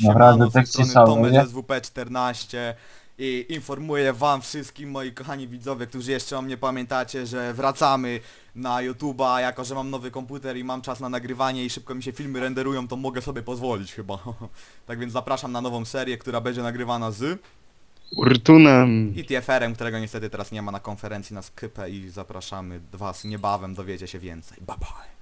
Siemano, tak z strony z SWP14 i informuję wam wszystkim, moi kochani widzowie, którzy jeszcze o mnie pamiętacie, że wracamy na YouTube'a, jako że mam nowy komputer i mam czas na nagrywanie i szybko mi się filmy renderują, to mogę sobie pozwolić chyba. tak więc zapraszam na nową serię, która będzie nagrywana z... Urtunem. I TFR-em, którego niestety teraz nie ma na konferencji na Skype i zapraszamy was niebawem, dowiecie się więcej. Bye bye.